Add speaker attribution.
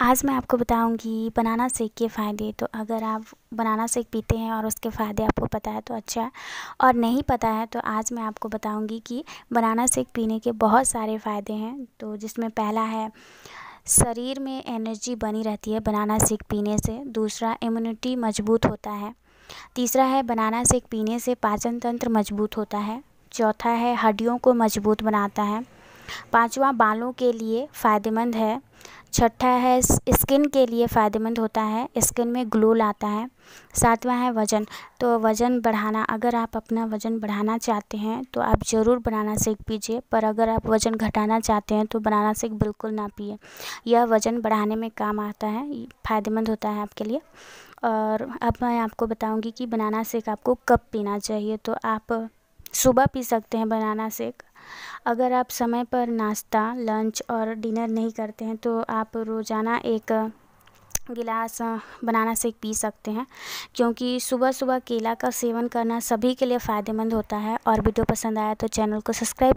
Speaker 1: आज मैं आपको बताऊंगी बनाना शेक के फ़ायदे तो अगर आप बनाना शेक पीते हैं और उसके फ़ायदे आपको पता है तो अच्छा है और नहीं पता है तो आज मैं आपको बताऊंगी कि बनाना शेक पीने के बहुत सारे फ़ायदे हैं तो जिसमें पहला है शरीर में एनर्जी बनी रहती है बनाना शेक पीने से दूसरा इम्यूनिटी मजबूत होता है तीसरा है बनाना शेक पीने से पाचन तंत्र मजबूत होता है चौथा है हड्डियों को मजबूत बनाता है पाँचवा बालों के लिए फ़ायदेमंद है छठा है स्किन के लिए फ़ायदेमंद होता है स्किन में ग्लो लाता है सातवां है वज़न तो वज़न बढ़ाना अगर आप अपना वज़न बढ़ाना चाहते हैं तो आप ज़रूर बनाना सेक पीजिए पर अगर आप वज़न घटाना चाहते हैं तो बनाना सेक बिल्कुल ना पिए यह वज़न बढ़ाने में काम आता है फ़ायदेमंद होता है आपके लिए और अब मैं आपको बताऊँगी कि बनाना सेक आपको कब पीना चाहिए तो आप सुबह पी सकते हैं बनाना सेक अगर आप समय पर नाश्ता लंच और डिनर नहीं करते हैं तो आप रोज़ाना एक गिलास बनाना से पी सकते हैं क्योंकि सुबह सुबह केला का सेवन करना सभी के लिए फ़ायदेमंद होता है और वीडियो पसंद आया तो चैनल को सब्सक्राइब